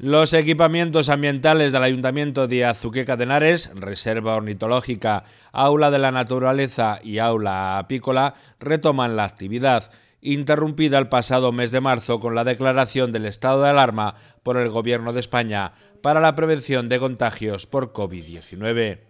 Los equipamientos ambientales del Ayuntamiento de Azuqueca de Henares, Reserva Ornitológica, Aula de la Naturaleza y Aula Apícola, retoman la actividad, interrumpida el pasado mes de marzo con la declaración del estado de alarma por el Gobierno de España para la prevención de contagios por COVID-19.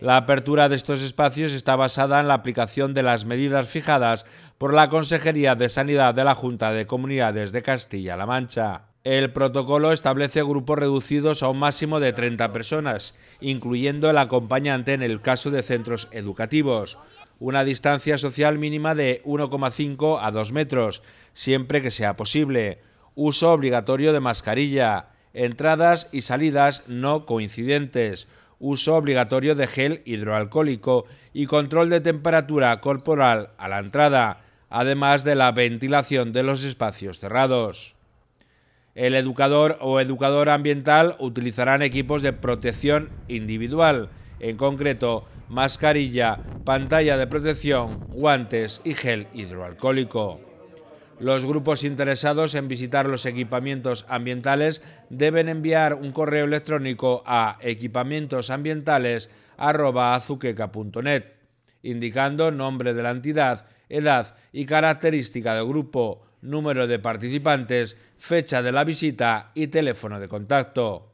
La apertura de estos espacios está basada en la aplicación de las medidas fijadas por la Consejería de Sanidad de la Junta de Comunidades de Castilla-La Mancha. El protocolo establece grupos reducidos a un máximo de 30 personas, incluyendo el acompañante en el caso de centros educativos, una distancia social mínima de 1,5 a 2 metros, siempre que sea posible, uso obligatorio de mascarilla, entradas y salidas no coincidentes, uso obligatorio de gel hidroalcohólico y control de temperatura corporal a la entrada, además de la ventilación de los espacios cerrados el educador o educadora ambiental utilizarán equipos de protección individual, en concreto mascarilla, pantalla de protección, guantes y gel hidroalcohólico. Los grupos interesados en visitar los equipamientos ambientales deben enviar un correo electrónico a equipamientosambientales.azuqueca.net, indicando nombre de la entidad, edad y característica del grupo, número de participantes, fecha de la visita y teléfono de contacto.